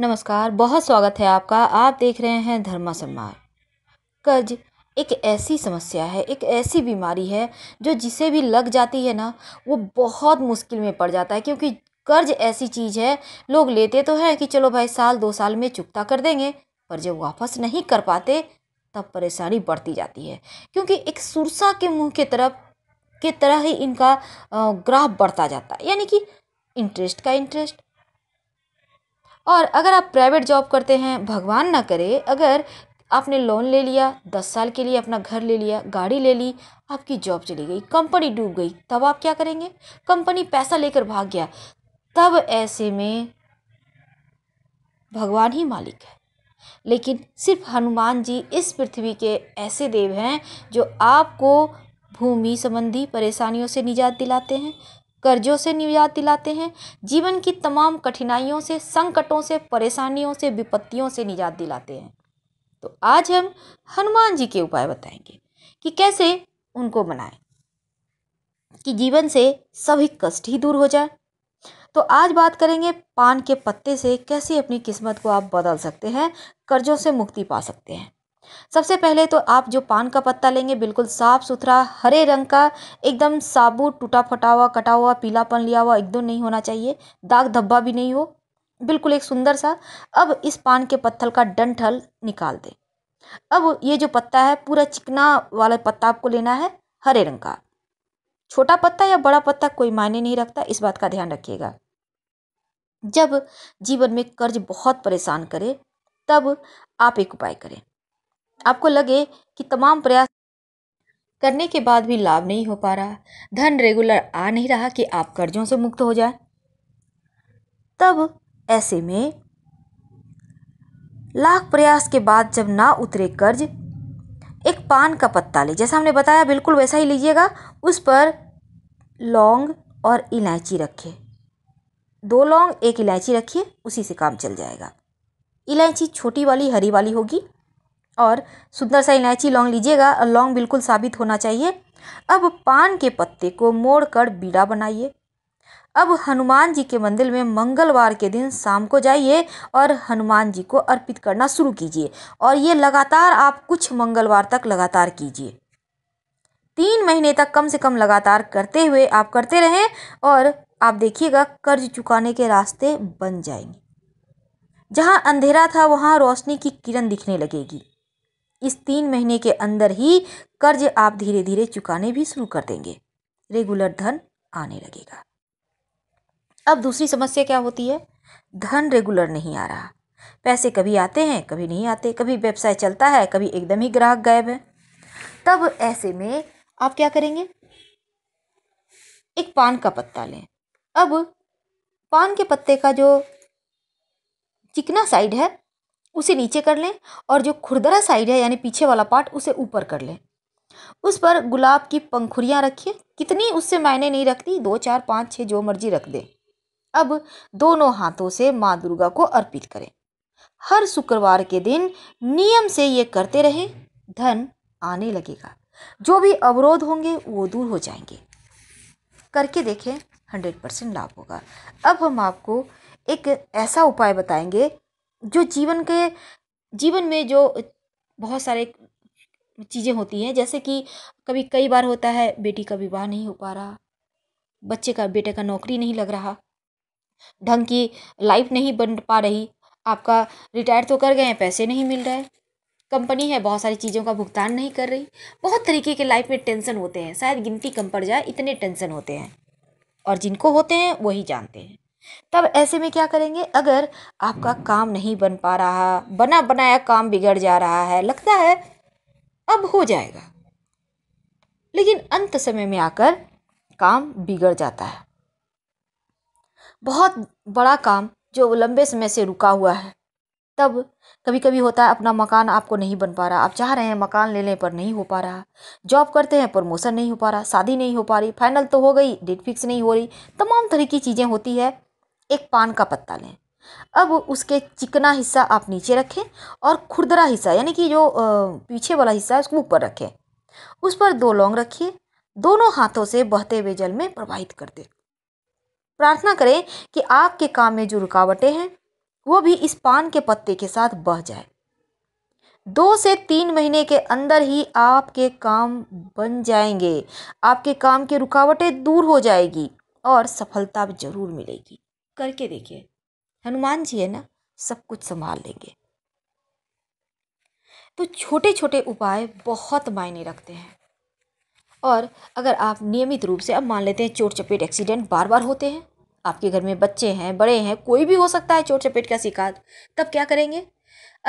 नमस्कार बहुत स्वागत है आपका आप देख रहे हैं धर्मा सम्मान कर्ज एक ऐसी समस्या है एक ऐसी बीमारी है जो जिसे भी लग जाती है ना वो बहुत मुश्किल में पड़ जाता है क्योंकि कर्ज ऐसी चीज़ है लोग लेते तो हैं कि चलो भाई साल दो साल में चुकता कर देंगे पर जब वापस नहीं कर पाते तब परेशानी बढ़ती जाती है क्योंकि एक सुरसा के मुंह के तरफ के तरह ही इनका ग्राफ बढ़ता जाता है यानी कि इंटरेस्ट का इंटरेस्ट और अगर आप प्राइवेट जॉब करते हैं भगवान ना करे अगर आपने लोन ले लिया दस साल के लिए अपना घर ले लिया गाड़ी ले ली आपकी जॉब चली गई कंपनी डूब गई तब आप क्या करेंगे कंपनी पैसा लेकर भाग गया तब ऐसे में भगवान ही मालिक है लेकिन सिर्फ हनुमान जी इस पृथ्वी के ऐसे देव हैं जो आपको भूमि संबंधी परेशानियों से निजात दिलाते हैं कर्जों से निजात दिलाते हैं जीवन की तमाम कठिनाइयों से संकटों से परेशानियों से विपत्तियों से निजात दिलाते हैं तो आज हम हनुमान जी के उपाय बताएंगे कि कैसे उनको मनाएं कि जीवन से सभी कष्ट ही दूर हो जाए तो आज बात करेंगे पान के पत्ते से कैसे अपनी किस्मत को आप बदल सकते हैं कर्जों से मुक्ति पा सकते हैं सबसे पहले तो आप जो पान का पत्ता लेंगे बिल्कुल साफ़ सुथरा हरे रंग का एकदम साबुत टूटा फटा हुआ कटा हुआ पीलापन लिया हुआ एकदम नहीं होना चाहिए दाग धब्बा भी नहीं हो बिल्कुल एक सुंदर सा अब इस पान के पत्थल का डंठल निकाल दें अब ये जो पत्ता है पूरा चिकना वाला पत्ता आपको लेना है हरे रंग का छोटा पत्ता या बड़ा पत्ता कोई मायने नहीं रखता इस बात का ध्यान रखिएगा जब जीवन में कर्ज बहुत परेशान करे तब आप एक उपाय करें आपको लगे कि तमाम प्रयास करने के बाद भी लाभ नहीं हो पा रहा धन रेगुलर आ नहीं रहा कि आप कर्जों से मुक्त हो जाए तब ऐसे में लाख प्रयास के बाद जब ना उतरे कर्ज एक पान का पत्ता ले जैसा हमने बताया बिल्कुल वैसा ही लीजिएगा उस पर लौंग और इलायची रखिए दो लौंग एक इलायची रखिए उसी से काम चल जाएगा इलायची छोटी वाली हरी वाली होगी और सुंदर सा इलायची लौंग लीजिएगा और लौंग बिल्कुल साबित होना चाहिए अब पान के पत्ते को मोड़कर बीड़ा बनाइए अब हनुमान जी के मंदिर में मंगलवार के दिन शाम को जाइए और हनुमान जी को अर्पित करना शुरू कीजिए और ये लगातार आप कुछ मंगलवार तक लगातार कीजिए तीन महीने तक कम से कम लगातार करते हुए आप करते रहें और आप देखिएगा कर्ज चुकाने के रास्ते बन जाएंगे जहाँ अंधेरा था वहाँ रोशनी की किरण दिखने लगेगी इस तीन महीने के अंदर ही कर्ज आप धीरे धीरे चुकाने भी शुरू कर देंगे रेगुलर धन आने लगेगा अब दूसरी समस्या क्या होती है धन रेगुलर नहीं आ रहा पैसे कभी आते हैं कभी नहीं आते कभी व्यवसाय चलता है कभी एकदम ही ग्राहक गायब है तब ऐसे में आप क्या करेंगे एक पान का पत्ता लें अब पान के पत्ते का जो चिकना साइड है उसे नीचे कर लें और जो खुरदरा साइड है यानी पीछे वाला पार्ट उसे ऊपर कर लें उस पर गुलाब की पंखुड़ियाँ रखिए कितनी उससे मायने नहीं रखती दो चार पाँच छः जो मर्जी रख दें अब दोनों हाथों से माँ दुर्गा को अर्पित करें हर शुक्रवार के दिन नियम से ये करते रहें धन आने लगेगा जो भी अवरोध होंगे वो दूर हो जाएंगे करके देखें हंड्रेड परसेंट लाभ होगा अब हम आपको एक ऐसा उपाय बताएंगे जो जीवन के जीवन में जो बहुत सारे चीज़ें होती हैं जैसे कि कभी कई बार होता है बेटी का विवाह नहीं हो पा रहा बच्चे का बेटे का नौकरी नहीं लग रहा ढंग की लाइफ नहीं बन पा रही आपका रिटायर तो कर गए हैं पैसे नहीं मिल रहे कंपनी है बहुत सारी चीज़ों का भुगतान नहीं कर रही बहुत तरीके के लाइफ में टेंशन होते हैं शायद गिनती कम पड़ जाए इतने टेंशन होते हैं और जिनको होते हैं वही जानते हैं तब ऐसे में क्या करेंगे अगर आपका काम नहीं बन पा रहा बना बनाया काम बिगड़ जा रहा है लगता है अब हो जाएगा लेकिन अंत समय में आकर काम बिगड़ जाता है बहुत बड़ा काम जो लंबे समय से रुका हुआ है तब कभी कभी होता है अपना मकान आपको नहीं बन पा रहा आप चाह रहे हैं मकान लेने पर नहीं हो पा रहा जॉब करते हैं प्रमोशन नहीं हो पा रहा शादी नहीं हो पा रही फाइनल तो हो गई डेट फिक्स नहीं हो रही तमाम तरह की चीज़ें होती है एक पान का पत्ता लें अब उसके चिकना हिस्सा आप नीचे रखें और खुरदरा हिस्सा यानी कि जो पीछे वाला हिस्सा है उसको ऊपर रखें उस पर दो लौंग रखिए दोनों हाथों से बहते हुए जल में प्रवाहित कर दें प्रार्थना करें कि आपके काम में जो रुकावटें हैं वो भी इस पान के पत्ते के साथ बह जाए दो से तीन महीने के अंदर ही आपके काम बन जाएंगे आपके काम की रुकावटें दूर हो जाएगी और सफलता जरूर मिलेगी करके देखिए हनुमान जी है ना सब कुछ संभाल लेंगे तो छोटे छोटे उपाय बहुत मायने रखते हैं और अगर आप नियमित रूप से अब मान लेते हैं चोट चपेट एक्सीडेंट बार बार होते हैं आपके घर में बच्चे हैं बड़े हैं कोई भी हो सकता है चोट चपेट का शिकार तब क्या करेंगे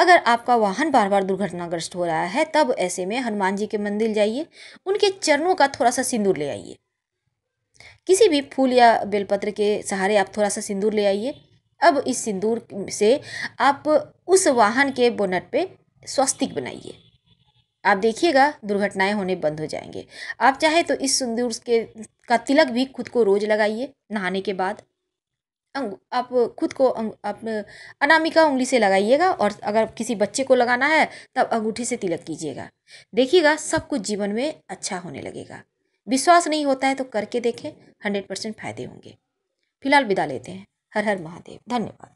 अगर आपका वाहन बार बार दुर्घटनाग्रस्त हो रहा है तब ऐसे में हनुमान जी के मंदिर जाइए उनके चरणों का थोड़ा सा सिंदूर ले आइए किसी भी फूल या बेलपत्र के सहारे आप थोड़ा सा सिंदूर ले आइए अब इस सिंदूर से आप उस वाहन के बोनट पे स्वस्तिक बनाइए आप देखिएगा दुर्घटनाएं होने बंद हो जाएंगे आप चाहे तो इस सिंदूर के का तिलक भी खुद को रोज लगाइए नहाने के बाद अंग आप खुद को अंग, आप अनामिका उंगली से लगाइएगा और अगर किसी बच्चे को लगाना है तब अंगूठी से तिलक कीजिएगा देखिएगा सब कुछ जीवन में अच्छा होने लगेगा विश्वास नहीं होता है तो करके देखें हंड्रेड परसेंट फायदे होंगे फिलहाल विदा लेते हैं हर हर महादेव धन्यवाद